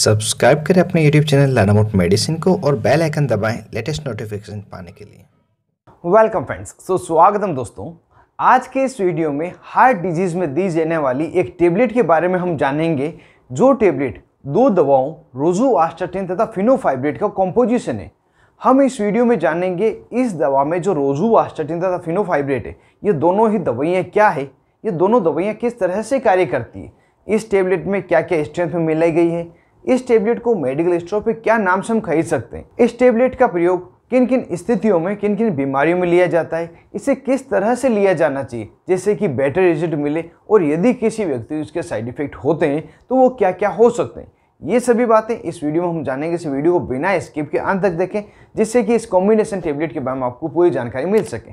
subscribe करें अपने YouTube channel लानामोट medicine को और बेल आइकन दबाएं लेटेस्ट नोटिफिकेशन पाने के लिए वेलकम फ्रेंड्स सो स्वागतम दोस्तों आज के इस वीडियो में हार्ट डिजीज़ में दी जाने वाली एक टेबलेट के बारे में हम जानेंगे जो टेबलेट दो दवाओं रोजू आस्टाटिन तथा फिनोफाइब्रेट का कॉम्पोजिशन है हम इस वीडियो में जानेंगे इस दवा में जो रोजू आस्टाटिन तथा फिनोफाइब्रेट है ये दोनों ही दवाइयाँ क्या है ये दोनों दवाइयाँ किस तरह से कार्य करती है इस टेबलेट में क्या क्या स्ट्रेंथ में मिलाई गई है इस टेबलेट को मेडिकल स्टोर पे क्या नाम से हम खरीद सकते हैं इस टेबलेट का प्रयोग किन किन स्थितियों में किन किन बीमारियों में लिया जाता है इसे किस तरह से लिया जाना चाहिए जैसे कि बेटर रिजल्ट मिले और यदि किसी व्यक्ति उसके साइड इफेक्ट होते हैं तो वो क्या क्या हो सकते हैं ये सभी बातें इस वीडियो में हम जानेंगे इस वीडियो को बिना स्किप के अंत तक देखें जिससे कि इस कॉम्बिनेशन टेबलेट के बारे में आपको पूरी जानकारी मिल सके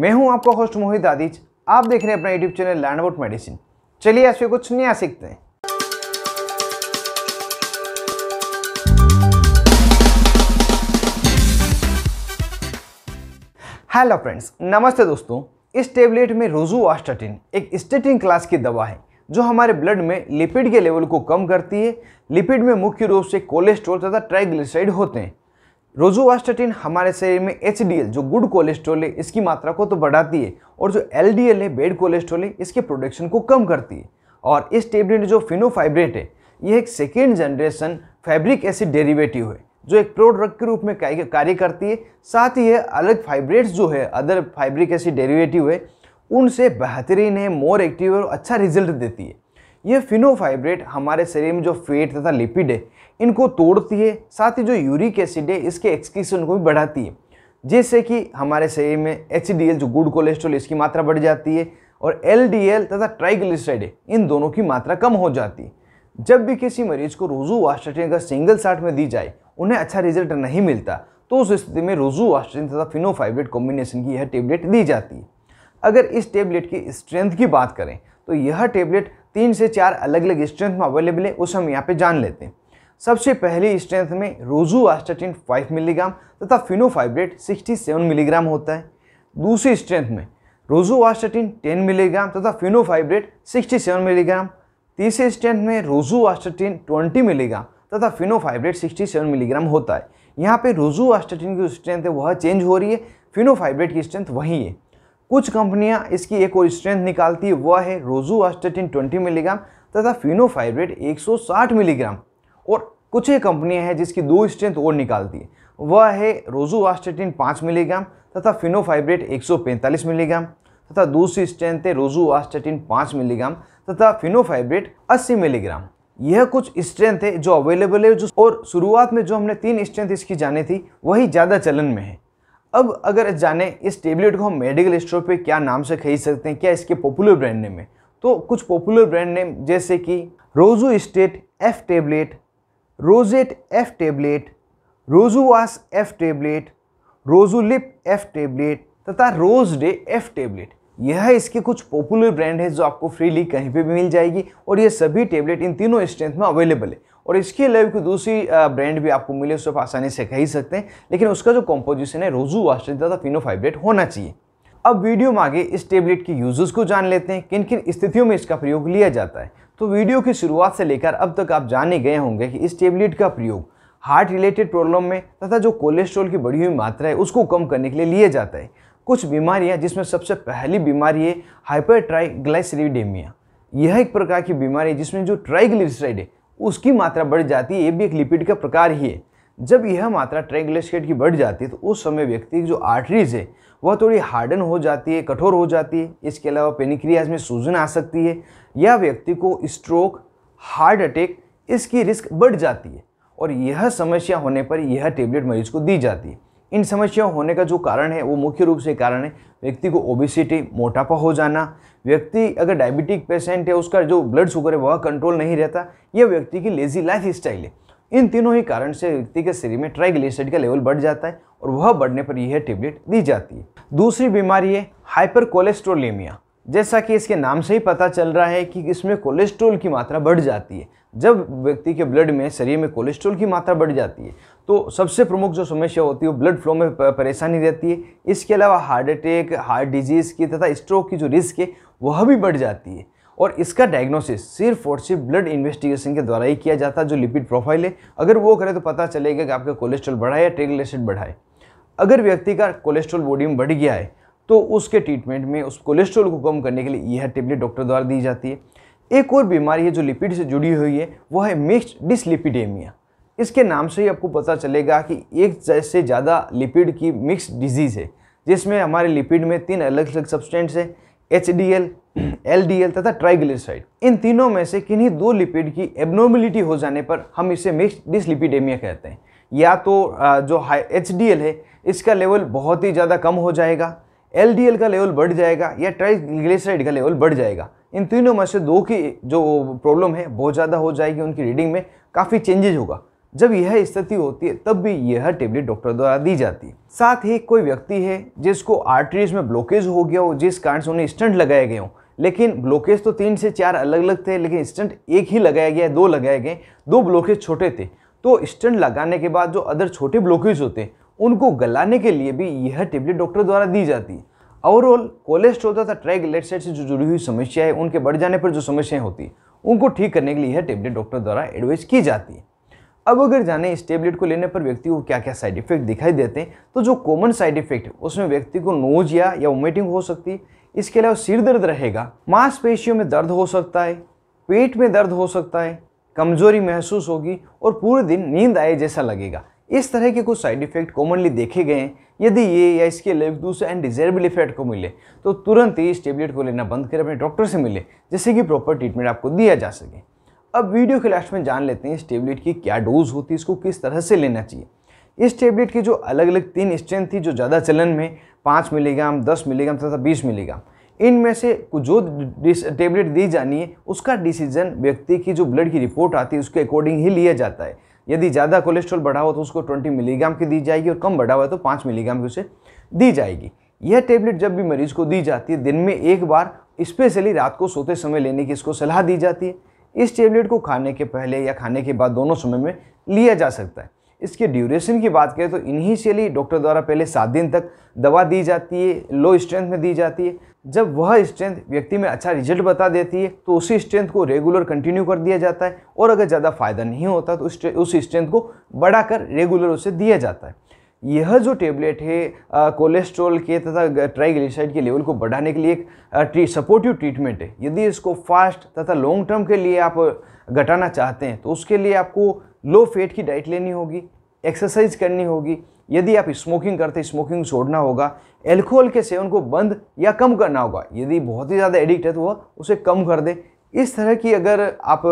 मैं हूं आपका होस्ट मोहित आदिज आप देख रहे हैं अपना यूट्यूब चैनल लैंड मेडिसिन चलिए ऐसे कुछ नया सीखते हैं हेलो फ्रेंड्स नमस्ते दोस्तों इस टेबलेट में आस्टाटिन एक स्टेटिन क्लास की दवा है जो हमारे ब्लड में लिपिड के लेवल को कम करती है लिपिड में मुख्य रूप से कोलेस्ट्रॉल तथा ट्राइग्लिसराइड होते हैं आस्टाटिन हमारे शरीर में एच जो गुड कोलेस्ट्रॉल है इसकी मात्रा को तो बढ़ाती है और जो एल है बेड कोलेस्ट्रॉल है इसके प्रोडक्शन को कम करती है और इस टेबलेट जो फिनोफाइब्रेट है यह एक second generation fabric acid derivative है जो एक प्रोडक्ट के रूप में कार्य करती है साथ ही अलग फाइब्रेट्स जो है अदर फाइब्रिक ऐसी डेरिवेटिव है उनसे बेहतरीन है मोर एक्टिव और अच्छा रिजल्ट देती है ये फिनोफाइब्रेट हमारे शरीर में जो फेट तथा लिपिड है इनको तोड़ती है साथ ही जो यूरिक एसिड है इसके एक्सक्रीशन को भी बढ़ाती है जिससे कि हमारे शरीर में एच जो गुड कोलेस्ट्रॉल इसकी मात्रा बढ़ जाती है और एल तथा ट्राइग्लिसराइड इन दोनों की मात्रा कम हो जाती है जब भी किसी मरीज को रोजू वास्टेटिन अगर सिंगल साठ में दी जाए उन्हें अच्छा रिजल्ट नहीं मिलता तो उस स्थिति में रोजू वास्टेटिन तथा फिनोफाइब्रेट कॉम्बिनेशन की यह टेबलेट दी जाती है अगर इस टेबलेट की स्ट्रेंथ की बात करें तो यह टेबलेट तीन से चार अलग अलग स्ट्रेंथ में अवेलेबल है उस हम यहाँ पे जान लेते हैं सबसे पहली स्ट्रेंथ में रोजू आस्टाटिन 5 मिलीग्राम तथा फिनोफाइब्रेट 67 मिलीग्राम होता है दूसरी स्ट्रेंथ में रोजू आस्टाटिन 10 मिलीग्राम तथा फिनोफाइब्रेट 67 मिलीग्राम तीसरे स्टेंट में रोजूआस्टाटिन 20 मिलीग्राम तथा फिनोफाइब्रेट 67 मिलीग्राम होता है यहाँ पे रोजूआस्टाटिन की स्ट्रेंथ है वह चेंज हो रही है फिनोफाइब्रेट की स्ट्रेंथ वही है कुछ कंपनियाँ इसकी एक और स्ट्रेंथ निकालती है वह है रोजूआस्टाटिन ट्वेंटी मिलीग्राम तथा फिनोफाइब्रेट एक मिलीग्राम और कुछ ही कंपनियाँ हैं जिसकी दो स्ट्रेंथ और निकालती है वह है रोजूआस्टाटिन 5 मिलीग्राम तथा फिनोफाइब्रेट 145 मिलीग्राम तथा दूसरी स्ट्रेंथ है रोजूआस्टाटिन 5 मिलीग्राम तथा फिनोफाइब्रेट 80 मिलीग्राम यह कुछ स्ट्रेंथ है जो अवेलेबल है जो और शुरुआत में जो हमने तीन स्ट्रेंथ इसकी जानी थी वही ज़्यादा चलन में है अब अगर जाने इस टेबलेट को हम मेडिकल स्टोर पे क्या नाम से खरीद सकते हैं क्या इसके पॉपुलर ब्रांड नेम है तो कुछ पॉपुलर ब्रांड नेम जैसे कि Rozustat F tablet Rozat F tablet Rosuvas F tablet Lip F tablet तथा रोज डे एफ टेबलेट यह इसके कुछ पॉपुलर ब्रांड है जो आपको फ्रीली कहीं पे भी मिल जाएगी और ये सभी टेबलेट इन तीनों स्ट्रेंथ में अवेलेबल है और इसके अलावा कोई दूसरी ब्रांड भी आपको मिले उसको आप आसानी से कह ही सकते हैं लेकिन उसका जो कॉम्पोजिशन है रोजू वास्टेज तथा फिनोफाइब्रेट होना चाहिए अब वीडियो में आगे इस टेबलेट के यूजर्स को जान लेते हैं किन किन स्थितियों में इसका प्रयोग लिया जाता है तो वीडियो की शुरुआत से लेकर अब तक आप जाने गए होंगे कि इस टेबलेट का प्रयोग हार्ट रिलेटेड प्रॉब्लम में तथा जो कोलेस्ट्रॉल की बढ़ी हुई मात्रा है उसको कम करने के लिए लिया जाता है कुछ बीमारियाँ जिसमें सबसे पहली बीमारी है हाइपर ट्राइग्लाइसरीडेमिया यह एक प्रकार की बीमारी है जिसमें जो ट्राइग्लिसराइड है उसकी मात्रा बढ़ जाती है ये भी एक लिपिड का प्रकार ही है जब यह मात्रा ट्राइग्लिसराइड की बढ़ जाती है तो उस समय व्यक्ति की जो आर्टरीज है वह थोड़ी हार्डन हो जाती है कठोर हो जाती है इसके अलावा पेनिक्रियाज में सूजन आ सकती है या व्यक्ति को स्ट्रोक हार्ट अटैक इसकी रिस्क बढ़ जाती है और यह समस्या होने पर यह टेबलेट मरीज को दी जाती है इन समस्याओं होने का जो कारण है वो मुख्य रूप से कारण है व्यक्ति को ओबिसिटी मोटापा हो जाना व्यक्ति अगर डायबिटिक पेशेंट है उसका जो ब्लड शुगर है वह कंट्रोल नहीं रहता यह व्यक्ति की लेजी लाइफ स्टाइल है इन तीनों ही कारण से व्यक्ति के शरीर में ट्राइग्लिसराइड का लेवल बढ़ जाता है और वह बढ़ने पर यह टेबलेट दी जाती है दूसरी बीमारी है हाइपर कोलेस्ट्रोलेमिया जैसा कि इसके नाम से ही पता चल रहा है कि इसमें कोलेस्ट्रोल की मात्रा बढ़ जाती है जब व्यक्ति के ब्लड में शरीर में कोलेस्ट्रोल की मात्रा बढ़ जाती है तो सबसे प्रमुख जो समस्या होती है वो ब्लड फ्लो में परेशानी रहती है इसके अलावा हार्ट अटैक हार्ट डिजीज़ की तथा स्ट्रोक की जो रिस्क है वह भी बढ़ जाती है और इसका डायग्नोसिस सिर्फ और सिर्फ ब्लड इन्वेस्टिगेशन के द्वारा ही किया जाता है जो लिपिड प्रोफाइल है अगर वो करें तो पता चलेगा कि आपका कोलेस्ट्रॉल बढ़ा है या ट्रेगलिसराइड बढ़ा है अगर व्यक्ति का कोलेस्ट्रॉल बॉडी में बढ़ गया है तो उसके ट्रीटमेंट में उस कोलेस्ट्रॉल को कम करने के लिए यह टेबलेट डॉक्टर द्वारा दी जाती है एक और बीमारी है जो लिपिड से जुड़ी हुई है वह है मिक्स डिसलिपिडेमिया इसके नाम से ही आपको पता चलेगा कि एक से ज़्यादा लिपिड की मिक्स डिजीज़ है जिसमें हमारे लिपिड में तीन अलग अलग सब्सटेंट्स हैं H D L L D L तथा ट्राइग्लिसराइड इन तीनों में से किन्हीं दो लिपिड की एबनॉर्मिलिटी हो जाने पर हम इसे मिक्स डिसलिपिडेमिया कहते हैं या तो जो हाई एच डी एल है इसका लेवल बहुत ही ज़्यादा कम हो जाएगा एल का लेवल बढ़ जाएगा या ट्राइग्लिसराइड का लेवल बढ़ जाएगा इन तीनों में से दो की जो प्रॉब्लम है बहुत ज़्यादा हो जाएगी उनकी रीडिंग में काफ़ी चेंजेज होगा जब यह स्थिति होती है तब भी यह टेबलेट डॉक्टर द्वारा दी जाती है साथ ही कोई व्यक्ति है जिसको आर्टरीज में ब्लॉकेज हो गया हो जिस कारण से उन्हें स्टंट लगाए गए हों लेकिन ब्लॉकेज तो तीन से चार अलग अलग थे लेकिन स्टंट एक ही लगाया गया दो लगाए गए दो ब्लॉकेज छोटे थे तो स्टंट लगाने के बाद जो अदर छोटे ब्लॉकेज होते हैं उनको गलाने के लिए भी यह टेबलेट डॉक्टर द्वारा दी जाती है ओवरऑल कोलेस्ट्रोल तथा ट्राइग्लिसराइड से जो जुड़ी हुई समस्या है उनके बढ़ जाने पर जो समस्याएं होती है उनको ठीक करने के लिए यह टेबलेट डॉक्टर द्वारा एडवाइस की जाती है अब अगर जाने इस टेबलेट को लेने पर व्यक्ति को क्या क्या साइड इफेक्ट दिखाई देते हैं तो जो कॉमन साइड इफेक्ट है उसमें व्यक्ति को नोजिया या वोमिटिंग हो सकती है इसके अलावा सिर दर्द रहेगा मांसपेशियों में दर्द हो सकता है पेट में दर्द हो सकता है कमजोरी महसूस होगी और पूरे दिन नींद आए जैसा लगेगा इस तरह के कुछ साइड इफेक्ट कॉमनली देखे गए हैं यदि ये या इसके लिए दूसरे अनडिजायरेबल इफेक्ट को मिले तो तुरंत ही इस टेबलेट को लेना बंद कर अपने डॉक्टर से मिले जिससे कि प्रॉपर ट्रीटमेंट आपको दिया जा सके अब वीडियो के लास्ट में जान लेते हैं इस टेबलेट की क्या डोज होती है इसको किस तरह से लेना चाहिए इस टेबलेट की जो अलग अलग तीन स्ट्रेंथ थी जो ज़्यादा चलन में पाँच मिलीग्राम दस मिलीग्राम तथा बीस मिलीग्राम इनमें से जो टेबलेट दी जानी है उसका डिसीजन व्यक्ति की जो ब्लड की रिपोर्ट आती है उसके अकॉर्डिंग ही लिया जाता है यदि ज़्यादा कोलेस्ट्रॉल बढ़ा हुआ तो उसको 20 मिलीग्राम की दी जाएगी और कम बढ़ा हुआ तो 5 मिलीग्राम की उसे दी जाएगी यह टेबलेट जब भी मरीज को दी जाती है दिन में एक बार स्पेशली रात को सोते समय लेने की इसको सलाह दी जाती है इस टेबलेट को खाने के पहले या खाने के बाद दोनों समय में लिया जा सकता है इसके ड्यूरेशन की बात करें तो इनिशियली डॉक्टर द्वारा पहले सात दिन तक दवा दी जाती है लो स्ट्रेंथ में दी जाती है जब वह स्ट्रेंथ व्यक्ति में अच्छा रिजल्ट बता देती है तो उसी स्ट्रेंथ को रेगुलर कंटिन्यू कर दिया जाता है और अगर ज़्यादा फायदा नहीं होता तो उस स्ट्रेंथ को बढ़ाकर रेगुलर उसे दिया जाता है यह जो टेबलेट है कोलेस्ट्रॉल के तथा ट्राइग्लिसराइड के लेवल को बढ़ाने के लिए एक ट्री, सपोर्टिव ट्रीटमेंट है यदि इसको फास्ट तथा लॉन्ग टर्म के लिए आप घटाना चाहते हैं तो उसके लिए आपको लो फैट की डाइट लेनी होगी एक्सरसाइज करनी होगी यदि आप स्मोकिंग करते स्मोकिंग छोड़ना होगा एल्कोहल के सेवन को बंद या कम करना होगा यदि बहुत ही ज़्यादा एडिक्ट है तो वह उसे कम कर दे इस तरह की अगर आप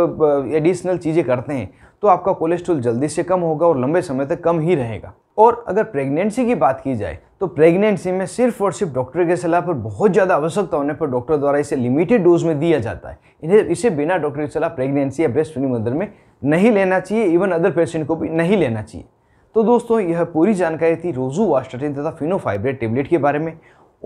एडिशनल चीज़ें करते हैं तो आपका कोलेस्ट्रॉल जल्दी से कम होगा और लंबे समय तक कम ही रहेगा और अगर प्रेगनेंसी की बात की जाए तो प्रेगनेंसी में सिर्फ और सिर्फ डॉक्टर की सलाह पर बहुत ज़्यादा आवश्यकता होने पर डॉक्टर द्वारा इसे लिमिटेड डोज में दिया जाता है इन्हें इसे बिना डॉक्टर की सलाह प्रेगनेंसी या ब्रेस्ट फीडिंग मदर में नहीं लेना चाहिए इवन अदर पेशेंट को भी नहीं लेना चाहिए तो दोस्तों यह पूरी जानकारी थी रोजू वास्टाटिन तथा फिनोफाइब्रेट टेबलेट के बारे में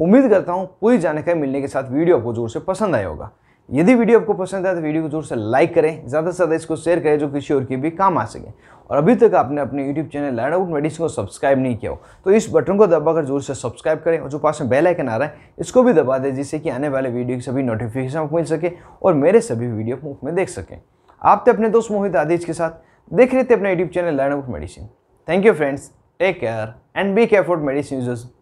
उम्मीद करता हूँ पूरी जानकारी मिलने के साथ वीडियो आपको जोर से पसंद आया होगा यदि वीडियो आपको पसंद आए तो वीडियो को जोर से लाइक करें ज़्यादा से ज़्यादा इसको शेयर करें जो किसी और के भी काम आ सके और अभी तक आपने अपने YouTube channel land out medicine को सब्सक्राइब नहीं किया हो तो इस बटन को दबाकर जोर से सब्सक्राइब करें और जो पास में बेल आइकन आ रहा है इसको भी दबा दें जिससे कि आने वाले वीडियो की सभी नोटिफिकेशन आपको मिल सके और मेरे सभी वीडियो मुफ्त में देख सकें आप तो अपने दोस्त मोहित आदिज के साथ देख रहे थे अपने YouTube channel land out medicine thank you friends take care and be care for medicine users